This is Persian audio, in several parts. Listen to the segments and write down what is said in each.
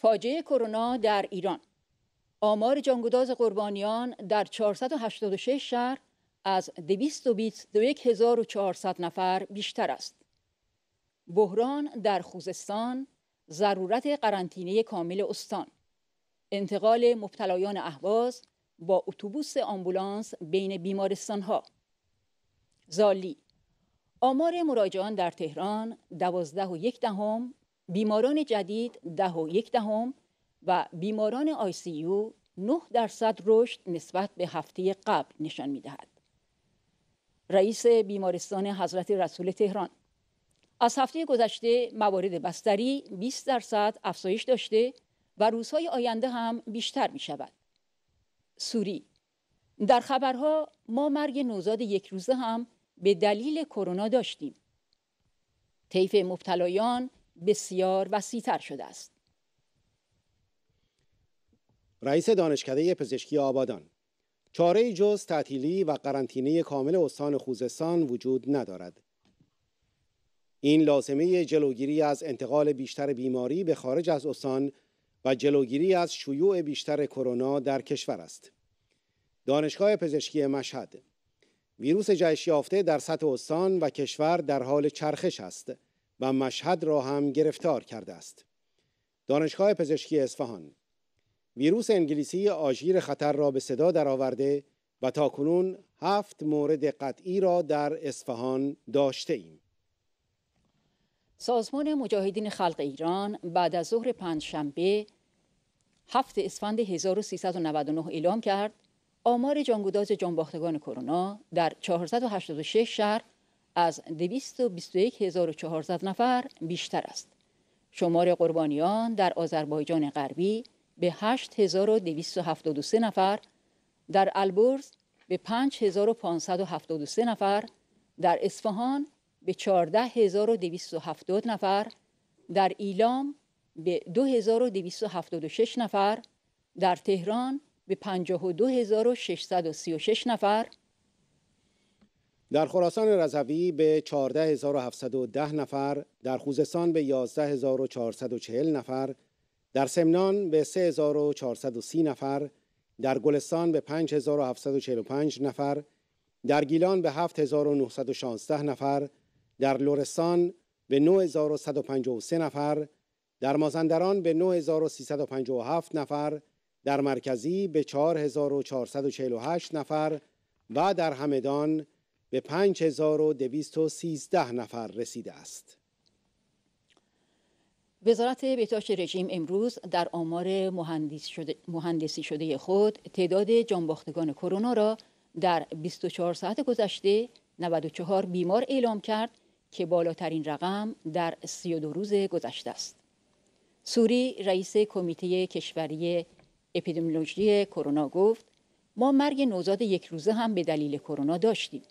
فاجعه کرونا در ایران آمار جانگوداز قربانیان در 486 شهر از 221400 نفر بیشتر است. بحران در خوزستان، ضرورت قرنطینه کامل استان، انتقال مبتلایان اهواز با اتوبوس آمبولانس بین بیمارستان ها. زالی آمار مراجعان در تهران 12 و یک دهم بیماران جدید ده و یک دهم و بیماران آی سی یو 9 درصد رشد نسبت به هفته قبل نشان می دهد. رئیس بیمارستان حضرت رسول تهران از هفته گذشته موارد بستری 20 درصد افزایش داشته و روزهای آینده هم بیشتر می شود. سوری در خبرها ما مرگ نوزاد یک روزه هم به دلیل کرونا داشتیم. طیف مبتلایان بسیار وسیعتر شده است رئیس دانشکده پزشکی آبادان چاره جز تعطیلی و قرنطینه کامل استان خوزستان وجود ندارد این لازمه جلوگیری از انتقال بیشتر بیماری به خارج از استان و جلوگیری از شیوع بیشتر کرونا در کشور است دانشگاه پزشکی مشهد ویروس جهش یافته در سطح استان و کشور در حال چرخش است و مشهد را هم گرفتار کرده است. دانشگاه پزشکی اصفهان ویروس انگلیسی آژیر خطر را به صدا درآورده و تا کنون هفت مورد قطعی را در اصفهان داشته ایم. سازمان مجاهدین خلق ایران بعد از ظهر پنجشنبه هفت اسفند 1399 اعلام کرد آمار جانگوداز جانباختگان کرونا در 486 شهر از 221400 نفر بیشتر است. شمار قربانیان در آذربایجان غربی به 8273 نفر، در البرز به 5573 نفر، در اصفهان به 14270 نفر، در ایلام به 2276 نفر، در تهران به 52636 نفر، در خراسان رضوی به 14710 نفر، در خوزستان به 11440 نفر، در سمنان به 3430 نفر، در گلستان به 5745 نفر، در گیلان به 7916 نفر، در لرستان به 9153 نفر، در مازندران به 9357 نفر، در مرکزی به 4448 نفر و در همدان به 5213 نفر رسیده است. وزارت بهداشت رژیم امروز در آمار مهندس شده، مهندسی شده خود تعداد جانباختگان کرونا را در 24 ساعت گذشته 94 بیمار اعلام کرد که بالاترین رقم در 32 روز گذشته است. سوری رئیس کمیته کشوری اپیدمیولوژی کرونا گفت ما مرگ نوزاد یک روزه هم به دلیل کرونا داشتیم.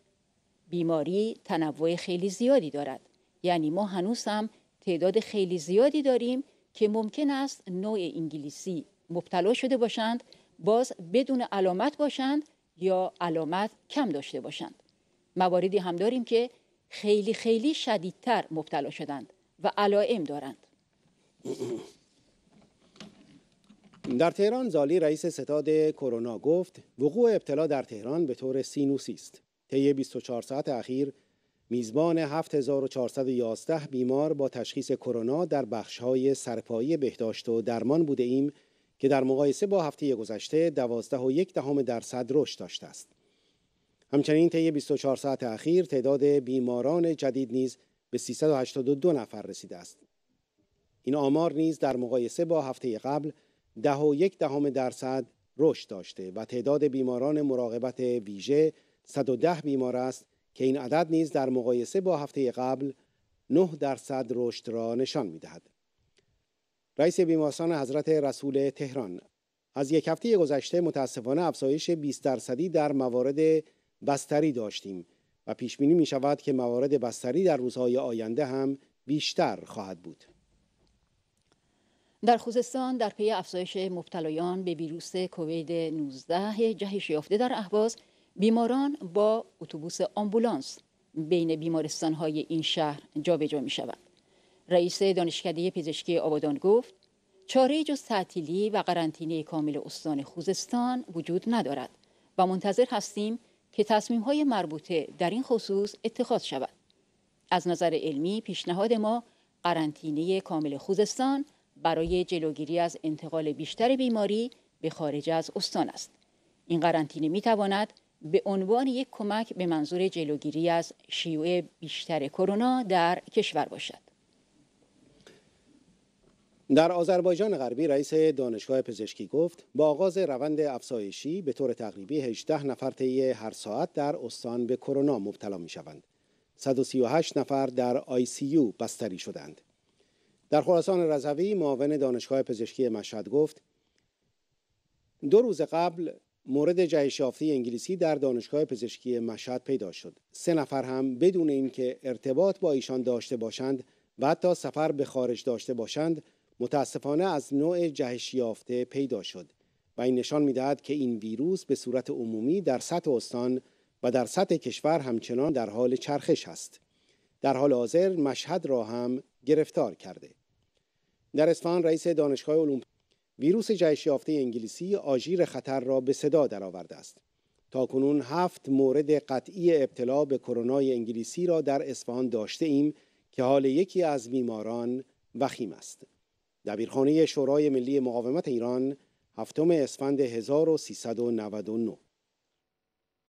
بیماری تنوع خیلی زیادی دارد یعنی ما هنوز هم تعداد خیلی زیادی داریم که ممکن است نوع انگلیسی مبتلا شده باشند باز بدون علامت باشند یا علامت کم داشته باشند مواردی هم داریم که خیلی خیلی شدیدتر مبتلا شدند و علائم دارند در تهران زالی رئیس ستاد کرونا گفت وقوع ابتلا در تهران به طور سینوسی است طی 24 ساعت اخیر میزبان 7411 بیمار با تشخیص کرونا در بخش‌های سرپایی بهداشت و درمان بوده ایم که در مقایسه با هفته گذشته 12.1 درصد رشد داشته است. همچنین طی 24 ساعت اخیر تعداد بیماران جدید نیز به 382 نفر رسیده است. این آمار نیز در مقایسه با هفته قبل 10.1 درصد رشد داشته و تعداد بیماران مراقبت ویژه 110 بیمار است که این عدد نیز در مقایسه با هفته قبل 9 درصد رشد را نشان می دهد. رئیس بیمارستان حضرت رسول تهران از یک هفته گذشته متاسفانه افزایش 20 درصدی در موارد بستری داشتیم و پیش بینی می شود که موارد بستری در روزهای آینده هم بیشتر خواهد بود. در خوزستان در پی افزایش مبتلایان به ویروس کووید 19 جهش یافته در اهواز بیماران با اتوبوس آمبولانس بین بیمارستان های این شهر جابجا می شود. رئیس دانشکده پزشکی آبادان گفت چاره جز تعطیلی و قرنطینه کامل استان خوزستان وجود ندارد و منتظر هستیم که تصمیم های مربوطه در این خصوص اتخاذ شود. از نظر علمی پیشنهاد ما قرنطینه کامل خوزستان برای جلوگیری از انتقال بیشتر بیماری به خارج از استان است. این قرنطینه می به عنوان یک کمک به منظور جلوگیری از شیوع بیشتر کرونا در کشور باشد. در آذربایجان غربی رئیس دانشگاه پزشکی گفت با آغاز روند افزایشی به طور تقریبی 18 نفر طی هر ساعت در استان به کرونا مبتلا می شوند. 138 نفر در آی سی یو بستری شدند. در خراسان رضوی معاون دانشگاه پزشکی مشهد گفت دو روز قبل مورد جهش انگلیسی در دانشگاه پزشکی مشهد پیدا شد سه نفر هم بدون اینکه ارتباط با ایشان داشته باشند و حتی سفر به خارج داشته باشند متاسفانه از نوع جهش یافته پیدا شد و این نشان میدهد که این ویروس به صورت عمومی در سطح استان و در سطح کشور همچنان در حال چرخش است در حال حاضر مشهد را هم گرفتار کرده در اسفان رئیس دانشگاه علوم ویروس جهش یافته انگلیسی آژیر خطر را به صدا درآورده است. تا کنون هفت مورد قطعی ابتلا به کرونا انگلیسی را در اصفهان داشته ایم که حال یکی از بیماران وخیم است. دبیرخانه شورای ملی مقاومت ایران هفتم اسفند 1399